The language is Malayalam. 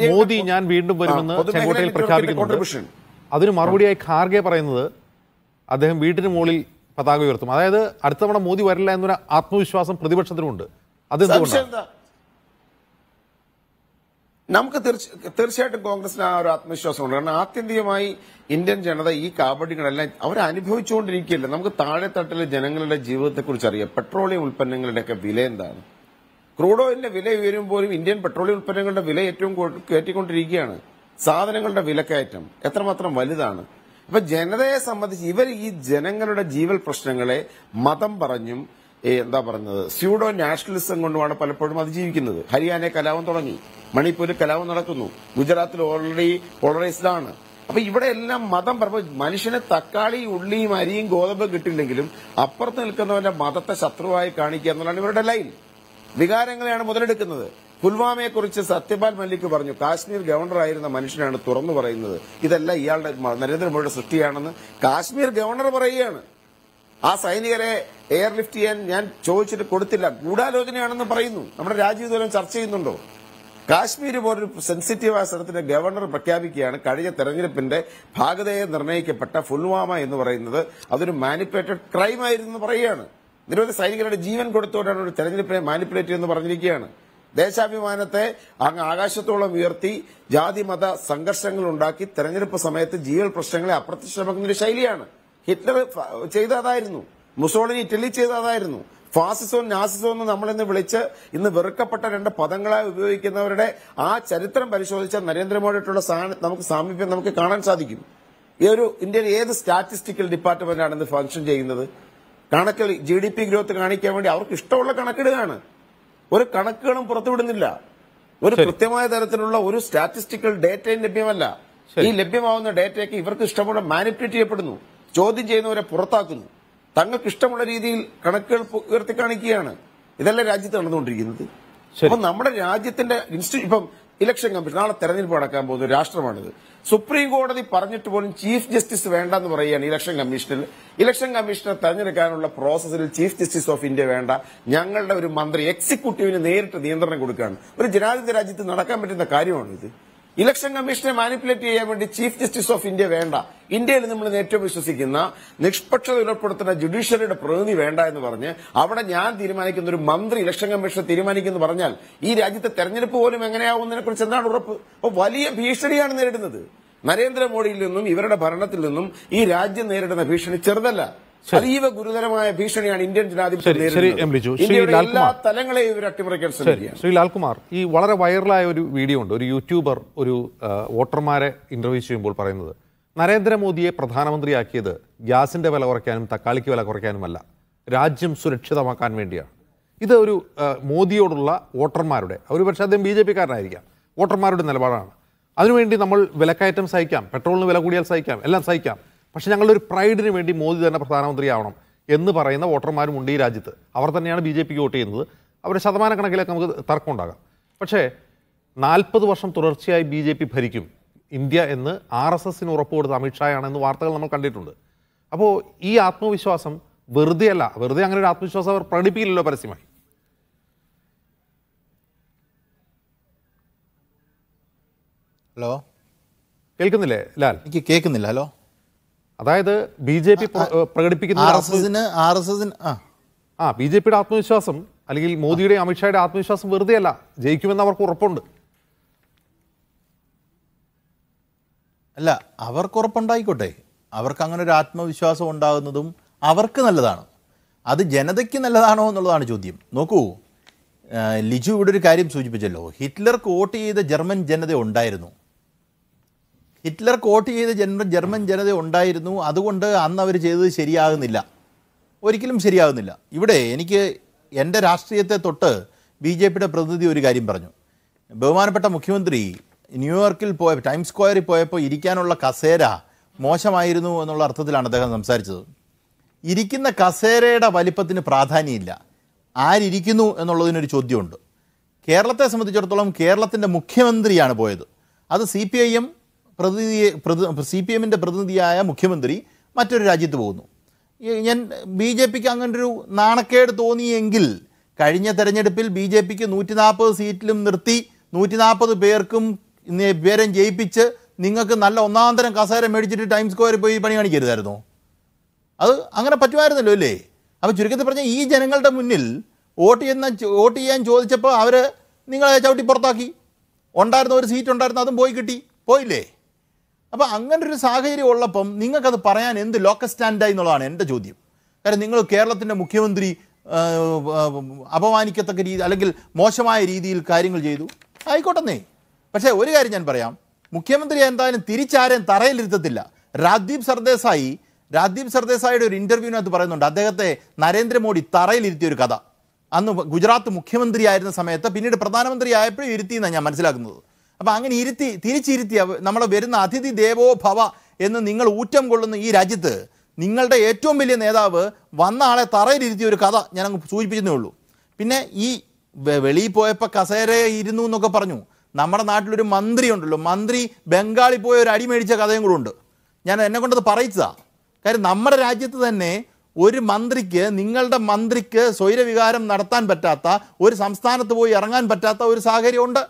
മോദി ഞാൻ വീണ്ടും വരുമെന്ന് ചെങ്കോട്ടയിൽ പ്രഖ്യാപിക്കുന്നുണ്ട് അതിന് മറുപടിയായി ഖാർഗെ പറയുന്നത് അദ്ദേഹം വീട്ടിന് മുകളിൽ പതാക ഉയർത്തും അതായത് അടുത്ത തവണ മോദി വരില്ല എന്നൊരു ആത്മവിശ്വാസം പ്രതിപക്ഷത്തിനുമുണ്ട് അതെന്തുകൊണ്ടാണ് നമുക്ക് തീർച്ചയായിട്ടും കോൺഗ്രസിന് ആ ഒരു ആത്മവിശ്വാസമുണ്ട് കാരണം ആത്യന്തികമായി ഇന്ത്യൻ ജനത ഈ കാബഡികളെല്ലാം അവർ നമുക്ക് താഴെത്തട്ടിലെ ജനങ്ങളുടെ ജീവിതത്തെക്കുറിച്ച് അറിയാം പെട്രോളിയം ഉൽപ്പന്നങ്ങളുടെയൊക്കെ വില എന്താണ് ക്രൂഡ് ഓയിലിന്റെ വില ഉയരുമ്പോഴും ഇന്ത്യൻ പെട്രോളിയം ഉൽപ്പന്നങ്ങളുടെ വില ഏറ്റവും കയറ്റിക്കൊണ്ടിരിക്കുകയാണ് സാധനങ്ങളുടെ വിലക്കയറ്റം എത്രമാത്രം വലുതാണ് അപ്പൊ ജനതയെ സംബന്ധിച്ച് ഇവർ ഈ ജനങ്ങളുടെ ജീവൽ പ്രശ്നങ്ങളെ മതം പറഞ്ഞും എന്താ പറഞ്ഞത് സ്യൂഡോ നാഷണലിസം കൊണ്ടുമാണ് പലപ്പോഴും അതിജീവിക്കുന്നത് ഹരിയാന കലാപം തുടങ്ങി മണിപ്പൂരിൽ കലാപം നടക്കുന്നു ഗുജറാത്തിൽ ഓൾറെഡി പോളറൈസ്ഡ് ആണ് അപ്പൊ ഇവിടെ എല്ലാം മതം പറ മനുഷ്യനെ തക്കാളി ഉള്ളിയും അരിയും ഗോതമ്പ് കിട്ടില്ലെങ്കിലും അപ്പുറത്ത് നിൽക്കുന്നവന്റെ മതത്തെ ശത്രുവായി കാണിക്കുക എന്നുള്ളതാണ് ഇവരുടെ ലൈൻ വികാരങ്ങളെയാണ് മുതലെടുക്കുന്നത് കുറിച്ച് സത്യപാൽ മല്ലിക് പറഞ്ഞു കാശ്മീർ ഗവർണറായിരുന്ന മനുഷ്യനാണ് തുറന്നു പറയുന്നത് ഇതല്ല ഇയാളുടെ നരേന്ദ്രമോദിയുടെ സൃഷ്ടിയാണെന്ന് കാശ്മീർ ഗവർണർ പറയുകയാണ് ആ സൈനികരെ എയർലിഫ്റ്റ് ചെയ്യാൻ ഞാൻ ചോദിച്ചിട്ട് കൊടുത്തില്ല ഗൂഢാലോചനയാണെന്ന് പറയുന്നു നമ്മുടെ രാജ്യം ഇതുവരെ ചർച്ച ചെയ്യുന്നുണ്ടോ കാശ്മീർ പോലൊരു സെൻസിറ്റീവായ സ്ഥലത്തിന്റെ ഗവർണർ പ്രഖ്യാപിക്കുകയാണ് കഴിഞ്ഞ തെരഞ്ഞെടുപ്പിന്റെ ഭാഗതയെ നിർണയിക്കപ്പെട്ട ഫുൽവാമ എന്ന് പറയുന്നത് അതൊരു മാനിപ്പേറ്റഡ് ക്രൈം ആയിരുന്നു പറയുകയാണ് നിരവധി സൈനികരുടെ ജീവൻ കൊടുത്തോടാണ് ഒരു തെരഞ്ഞെടുപ്പിനെ മാനിപ്പുലേറ്റ് എന്ന് പറഞ്ഞിരിക്കുകയാണ് ദേശാഭിമാനത്തെ അങ്ങ് ആകാശത്തോളം ഉയർത്തി ജാതി മത സംഘർഷങ്ങൾ ഉണ്ടാക്കി തെരഞ്ഞെടുപ്പ് സമയത്ത് ജീവൽ പ്രശ്നങ്ങളെ അപ്രത്യക്ഷമാക്കുന്ന ഒരു ശൈലിയാണ് ഹിറ്റ്ലർ ചെയ്തതായിരുന്നു മുസോളിനി ഇറ്റലി ചെയ്തതായിരുന്നു ഫാസിസോ നാസിസോ എന്ന് നമ്മളിന്ന് വിളിച്ച് ഇന്ന് വെറുക്കപ്പെട്ട രണ്ട് പദങ്ങളായി ഉപയോഗിക്കുന്നവരുടെ ആ ചരിത്രം പരിശോധിച്ച നരേന്ദ്രമോദിയായിട്ടുള്ള നമുക്ക് സാമീപ്യം നമുക്ക് കാണാൻ സാധിക്കും ഈ ഒരു ഇന്ത്യയിലെ ഏത് സ്റ്റാറ്റിസ്റ്റിക്കൽ ഡിപ്പാർട്ട്മെന്റാണ് ഇത് ഫങ്ഷൻ ചെയ്യുന്നത് കണക്കിൽ ജി ഡി പി ഗ്രോത്ത് കാണിക്കാൻ വേണ്ടി അവർക്ക് ഇഷ്ടമുള്ള കണക്കിടുകയാണ് ഒരു കണക്കുകളും പുറത്തുവിടുന്നില്ല ഒരു കൃത്യമായ തരത്തിലുള്ള ഒരു സ്റ്റാറ്റിസ്റ്റിക്കൽ ഡേറ്റയും ലഭ്യമല്ല ഈ ലഭ്യമാവുന്ന ഡേറ്റയൊക്കെ ഇവർക്ക് ഇഷ്ടമുള്ള മാനിപ്പുലേറ്റ് ചെയ്യപ്പെടുന്നു ചോദ്യം ചെയ്യുന്നവരെ പുറത്താക്കുന്നു തങ്ങൾക്ക് ഇഷ്ടമുള്ള രീതിയിൽ കണക്കുകൾ ഉയർത്തി കാണിക്കുകയാണ് ഇതെല്ലാം രാജ്യത്ത് നടന്നുകൊണ്ടിരിക്കുന്നത് അപ്പൊ നമ്മുടെ രാജ്യത്തിന്റെ ഇൻസ്റ്റിറ്റ്യൂട്ട് ഇപ്പം ഇലക്ഷൻ കമ്മീഷൻ നാളെ തെരഞ്ഞെടുപ്പ് നടക്കാൻ പോകുന്ന രാഷ്ട്രമാണിത് സുപ്രീം കോടതി പറഞ്ഞിട്ട് പോലും ചീഫ് ജസ്റ്റിസ് വേണ്ടെന്ന് പറയുകയാണ് ഇലക്ഷൻ കമ്മീഷനിൽ ഇലക്ഷൻ കമ്മീഷനെ തെരഞ്ഞെടുക്കാനുള്ള പ്രോസസ്സിൽ ചീഫ് ജസ്റ്റിസ് ഓഫ് ഇന്ത്യ വേണ്ട ഞങ്ങളുടെ ഒരു മന്ത്രി എക്സിക്യൂട്ടീവിന് നേരിട്ട് നിയന്ത്രണം കൊടുക്കുകയാണ് ഒരു ജനാധിപത്യ രാജ്യത്ത് നടക്കാൻ പറ്റുന്ന കാര്യമാണ് ഇത് ഇലക്ഷൻ കമ്മീഷനെ മാനിപ്പുലേറ്റ് ചെയ്യാൻ വേണ്ടി ചീഫ് ജസ്റ്റിസ് ഓഫ് ഇന്ത്യ വേണ്ട ഇന്ത്യയിൽ നമ്മൾ ഏറ്റവും വിശ്വസിക്കുന്ന നിഷ്പക്ഷത ഉൾപ്പെടുത്തുന്ന ജുഡീഷ്യറിയുടെ പ്രതിനിധി വേണ്ട എന്ന് പറഞ്ഞ് അവിടെ ഞാൻ തീരുമാനിക്കുന്ന ഒരു മന്ത്രി ഇലക്ഷൻ കമ്മീഷനെ തീരുമാനിക്കുന്നു പറഞ്ഞാൽ ഈ രാജ്യത്തെ തെരഞ്ഞെടുപ്പ് പോലും എങ്ങനെയാവുന്നതിനെ കുറിച്ച് എന്താണ് ഉറപ്പ് വലിയ ഭീഷണിയാണ് നേരിടുന്നത് നരേന്ദ്രമോദിയിൽ നിന്നും ഇവരുടെ ഭരണത്തിൽ നിന്നും ഈ രാജ്യം നേരിടുന്ന ഭീഷണി ചെറുതല്ല അതീവ ഗുരുതരമായ ഭീഷണിയാണ് ഇന്ത്യൻ ജനാധിപത്യം ഇവർ അട്ടിമറിക്കാൻ ശ്രീ ലാൽകുമാർ ഈ വളരെ വൈറലായ ഒരു വീഡിയോ ഉണ്ട് ഒരു യൂട്യൂബർ ഒരു വോട്ടർമാരെ ഇന്റർവ്യൂ ചെയ്യുമ്പോൾ പറയുന്നത് നരേന്ദ്രമോദിയെ പ്രധാനമന്ത്രിയാക്കിയത് ഗ്യാസിന്റെ വില കുറയ്ക്കാനും തക്കാളിക്ക് വില കുറയ്ക്കാനുമല്ല രാജ്യം സുരക്ഷിതമാക്കാൻ വേണ്ടിയാണ് ഇത് ഒരു മോദിയോടുള്ള വോട്ടർമാരുടെ ഒരു പക്ഷേ അദ്ദേഹം ബി ജെ പിക്കാരനായിരിക്കാം വോട്ടർമാരുടെ നിലപാടാണ് അതിനുവേണ്ടി നമ്മൾ വിലക്കയറ്റം സഹിക്കാം പെട്രോളിന് വില കൂടിയാൽ സഹിക്കാം എല്ലാം സഹിക്കാം പക്ഷേ ഞങ്ങളൊരു പ്രൈഡിന് വേണ്ടി മോദി തന്നെ പ്രധാനമന്ത്രി ആവണം എന്ന് പറയുന്ന വോട്ടർമാരും ഉണ്ട് ഈ രാജ്യത്ത് അവർ തന്നെയാണ് ബി ജെ പിക്ക് വോട്ട് ചെയ്യുന്നത് അവരുടെ ശതമാന കണക്കിലൊക്കെ നമുക്ക് ഉണ്ടാകാം പക്ഷേ നാൽപ്പത് വർഷം തുടർച്ചയായി ബി ജെ പി ഭരിക്കും ഇന്ത്യ എന്ന് ആർ എസ് എസിന് ഉറപ്പ് കൊടുത്ത എന്ന് വാർത്തകൾ നമ്മൾ കണ്ടിട്ടുണ്ട് അപ്പോൾ ഈ ആത്മവിശ്വാസം വെറുതെ അല്ല വെറുതെ അങ്ങനെ ഒരു ആത്മവിശ്വാസം അവർ പ്രകടിപ്പിക്കില്ലല്ലോ പരസ്യമായി ഹലോ കേൾക്കുന്നില്ലേ ലാൽ എനിക്ക് കേൾക്കുന്നില്ല ഹലോ അതായത് ബി ജെ പി പ്രകടിപ്പിക്കുന്ന ആർ എസ് എസിന് ആർ എസ് എസിന് ആ ബി ജെ പിയുടെ ആത്മവിശ്വാസം അല്ലെങ്കിൽ മോദിയുടെ അമിത്ഷായുടെ ആത്മവിശ്വാസം വെറുതെയല്ല ജയിക്കുമെന്ന് അവർക്ക് ഉറപ്പുണ്ട് അല്ല അവർക്ക് ഉറപ്പുണ്ടായിക്കോട്ടെ അവർക്ക് അങ്ങനെ ഒരു ആത്മവിശ്വാസം ഉണ്ടാകുന്നതും അവർക്ക് നല്ലതാണ് അത് ജനതയ്ക്ക് നല്ലതാണോ എന്നുള്ളതാണ് ചോദ്യം നോക്കൂ ലിജു ഇവിടെ ഒരു കാര്യം സൂചിപ്പിച്ചല്ലോ ഹിറ്റ്ലർക്ക് വോട്ട് ചെയ്ത ജർമ്മൻ ജനത ഉണ്ടായിരുന്നു ഹിറ്റ്ലർ കോട്ട് ചെയ്ത ജന്മ ജർമ്മൻ ജനത ഉണ്ടായിരുന്നു അതുകൊണ്ട് അന്ന് അവർ ചെയ്തത് ശരിയാകുന്നില്ല ഒരിക്കലും ശരിയാകുന്നില്ല ഇവിടെ എനിക്ക് എൻ്റെ രാഷ്ട്രീയത്തെ തൊട്ട് ബി ജെ പിയുടെ പ്രതിനിധി ഒരു കാര്യം പറഞ്ഞു ബഹുമാനപ്പെട്ട മുഖ്യമന്ത്രി ന്യൂയോർക്കിൽ പോയ ടൈം സ്ക്വയറിൽ പോയപ്പോൾ ഇരിക്കാനുള്ള കസേര മോശമായിരുന്നു എന്നുള്ള അർത്ഥത്തിലാണ് അദ്ദേഹം സംസാരിച്ചത് ഇരിക്കുന്ന കസേരയുടെ വലിപ്പത്തിന് പ്രാധാന്യമില്ല ആരിയ്ക്കുന്നു എന്നുള്ളതിനൊരു ചോദ്യമുണ്ട് കേരളത്തെ സംബന്ധിച്ചിടത്തോളം കേരളത്തിൻ്റെ മുഖ്യമന്ത്രിയാണ് പോയത് അത് സി പി ഐ എം പ്രതിനിധിയെ പ്രതി സി പി എമ്മിൻ്റെ പ്രതിനിധിയായ മുഖ്യമന്ത്രി മറ്റൊരു രാജ്യത്ത് പോകുന്നു ഞാൻ ബി ജെ പിക്ക് അങ്ങനൊരു നാണക്കേട് തോന്നിയെങ്കിൽ കഴിഞ്ഞ തെരഞ്ഞെടുപ്പിൽ ബി ജെ പിക്ക് നൂറ്റി നാൽപ്പത് സീറ്റിലും നിർത്തി നൂറ്റി നാൽപ്പത് പേർക്കും പേരും ജയിപ്പിച്ച് നിങ്ങൾക്ക് നല്ല ഒന്നാം തരം കസേര മേടിച്ചിട്ട് ടൈം സ്ക്വയറിൽ പോയി പണി കാണിക്കരുതായിരുന്നു അത് അങ്ങനെ പറ്റുമായിരുന്നല്ലോ അല്ലേ അപ്പോൾ ചുരുക്കത്തിൽ പറഞ്ഞാൽ ഈ ജനങ്ങളുടെ മുന്നിൽ വോട്ട് ചെയ്യുന്ന വോട്ട് ചെയ്യാൻ ചോദിച്ചപ്പോൾ അവർ നിങ്ങളെ ചവിട്ടി പുറത്താക്കി ഉണ്ടായിരുന്ന ഒരു സീറ്റ് ഉണ്ടായിരുന്നു അതും പോയി കിട്ടി പോയില്ലേ അപ്പോൾ ഒരു സാഹചര്യം ഉള്ളപ്പം നിങ്ങൾക്കത് പറയാൻ എന്ത് ലോക്കൽ സ്റ്റാൻഡായി എന്നുള്ളതാണ് എൻ്റെ ചോദ്യം കാരണം നിങ്ങൾ കേരളത്തിൻ്റെ മുഖ്യമന്ത്രി അപമാനിക്കത്തക്ക രീതി അല്ലെങ്കിൽ മോശമായ രീതിയിൽ കാര്യങ്ങൾ ചെയ്തു ആയിക്കോട്ടെന്നേ പക്ഷേ ഒരു കാര്യം ഞാൻ പറയാം മുഖ്യമന്ത്രി എന്തായാലും തിരിച്ചാരെയും തറയിലിരുത്തത്തില്ല രാജ്ദീപ് സർദേസായി രാജ്ദീപ് സർദേസായിയുടെ ഒരു ഇൻ്റർവ്യൂവിനകത്ത് പറയുന്നുണ്ട് അദ്ദേഹത്തെ നരേന്ദ്രമോദി തറയിലിരുത്തിയ ഒരു കഥ അന്ന് ഗുജറാത്ത് മുഖ്യമന്ത്രിയായിരുന്ന സമയത്ത് പിന്നീട് പ്രധാനമന്ത്രി ആയപ്പോഴും എന്നാണ് ഞാൻ മനസ്സിലാക്കുന്നത് അപ്പോൾ അങ്ങനെ ഇരുത്തി തിരിച്ചിരുത്തി നമ്മളെ വരുന്ന അതിഥി ദേവോ ഭവ എന്ന് നിങ്ങൾ ഊറ്റം കൊള്ളുന്ന ഈ രാജ്യത്ത് നിങ്ങളുടെ ഏറ്റവും വലിയ നേതാവ് വന്ന ആളെ തറയിലിരുത്തിയ ഒരു കഥ ഞാൻ അങ്ങ് സൂചിപ്പിച്ചതേ ഉള്ളൂ പിന്നെ ഈ വെളിയിൽ പോയപ്പോൾ കസേര ഇരുന്നു എന്നൊക്കെ പറഞ്ഞു നമ്മുടെ നാട്ടിലൊരു മന്ത്രി ഉണ്ടല്ലോ മന്ത്രി ബംഗാളിൽ പോയ ഒരു അടി മേടിച്ച കഥയും കൂടെ ഉണ്ട് ഞാൻ എന്നെ കൊണ്ടത് പറയിച്ചതാണ് കാര്യം നമ്മുടെ രാജ്യത്ത് തന്നെ ഒരു മന്ത്രിക്ക് നിങ്ങളുടെ മന്ത്രിക്ക് സ്വൈരവികാരം നടത്താൻ പറ്റാത്ത ഒരു സംസ്ഥാനത്ത് പോയി ഇറങ്ങാൻ പറ്റാത്ത ഒരു സാഹചര്യമുണ്ട്